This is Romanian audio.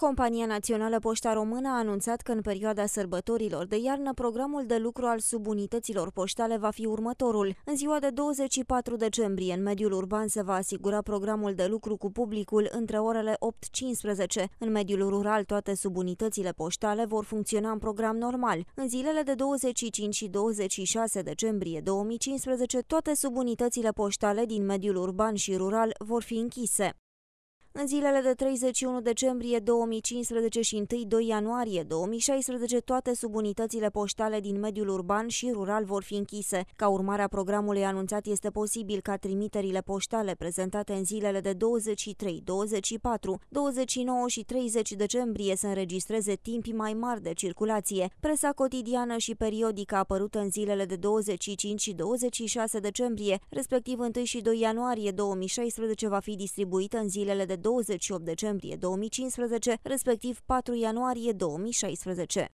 Compania Națională Poșta Română a anunțat că în perioada sărbătorilor de iarnă programul de lucru al subunităților poștale va fi următorul. În ziua de 24 decembrie, în mediul urban se va asigura programul de lucru cu publicul între orele 8-15. În mediul rural, toate subunitățile poștale vor funcționa în program normal. În zilele de 25 și 26 decembrie 2015, toate subunitățile poștale din mediul urban și rural vor fi închise. În zilele de 31 decembrie 2015 și 1 ianuarie 2016, toate subunitățile poștale din mediul urban și rural vor fi închise. Ca urmare a programului anunțat, este posibil ca trimiterile poștale prezentate în zilele de 23, 24, 29 și 30 decembrie să înregistreze timpii mai mari de circulație. Presa cotidiană și periodică apărută în zilele de 25 și 26 decembrie, respectiv 1 și 2 ianuarie 2016, va fi distribuită în zilele de 28 decembrie 2015, respectiv 4 ianuarie 2016.